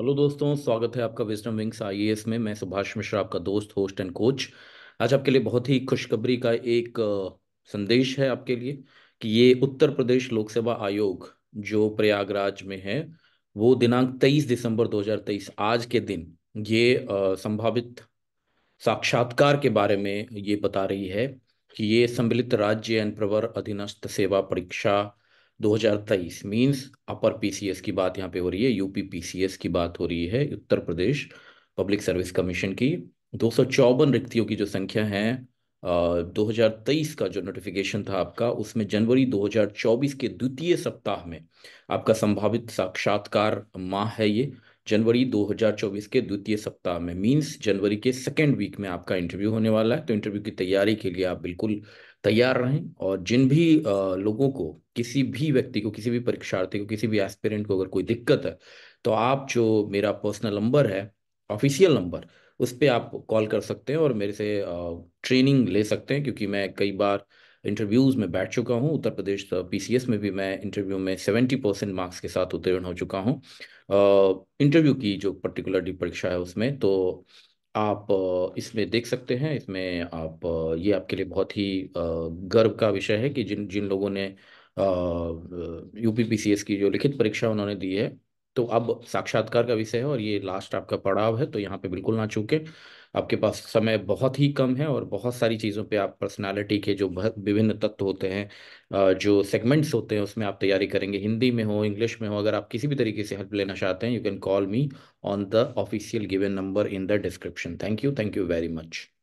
hello दोस्तों स्वागत है आपका विजडम विंग्स आई में मैं सुभाष मिश्रा आपका दोस्त होस्ट एंड कोच आज आपके लिए बहुत ही खुशखबरी का एक संदेश है आपके लिए कि ये उत्तर प्रदेश लोक सेवा आयोग जो प्रयागराज में है वो दिनांक 23 दिसंबर 2023 आज के दिन ये संभावित साक्षात्कार के बारे में ये बता रही है कि ये सम्मिलित राज्य एंड प्रवर अधीनस्थ सेवा परीक्षा 2023 मींस अपर पीसीएस की बात यहाँ पे हो रही है यूपी पीसीएस की बात हो रही है Uttar Pradesh public service commission की दो रिक्तियों की जो संख्या है दो हजार तेईस का जो नोटिफिकेशन था आपका उसमें जनवरी 2024 के द्वितीय सप्ताह में आपका संभावित साक्षात्कार माह है ये जनवरी 2024 के द्वितीय सप्ताह में मींस जनवरी के सेकेंड वीक में आपका इंटरव्यू होने वाला है तो इंटरव्यू की तैयारी के लिए आप बिल्कुल तैयार रहें और जिन भी लोगों को किसी भी व्यक्ति को किसी भी परीक्षार्थी को किसी भी एस्पिरेंट को अगर कोई दिक्कत है तो आप जो मेरा पर्सनल नंबर है ऑफिशियल नंबर उस पर आप कॉल कर सकते हैं और मेरे से ट्रेनिंग ले सकते हैं क्योंकि मैं कई बार इंटरव्यूज़ में बैठ चुका हूँ उत्तर प्रदेश पीसीएस में भी मैं इंटरव्यू में सेवेंटी परसेंट मार्क्स के साथ उत्तीर्ण हो चुका हूँ इंटरव्यू की जो पर्टिकुलर परीक्षा है उसमें तो आप इसमें देख सकते हैं इसमें आप ये आपके लिए बहुत ही गर्व का विषय है कि जिन जिन लोगों ने यूपीपीसीएस की जो लिखित परीक्षा उन्होंने दी है तो अब साक्षात्कार का विषय है और ये लास्ट आपका पड़ाव है तो यहाँ पे बिल्कुल ना चूके आपके पास समय बहुत ही कम है और बहुत सारी चीज़ों पे आप पर्सनालिटी के जो विभिन्न तत्व होते हैं जो सेगमेंट्स होते हैं उसमें आप तैयारी करेंगे हिंदी में हो इंग्लिश में हो अगर आप किसी भी तरीके से हेल्प लेना चाहते हैं you can call me on the official given number in the description thank you thank you very much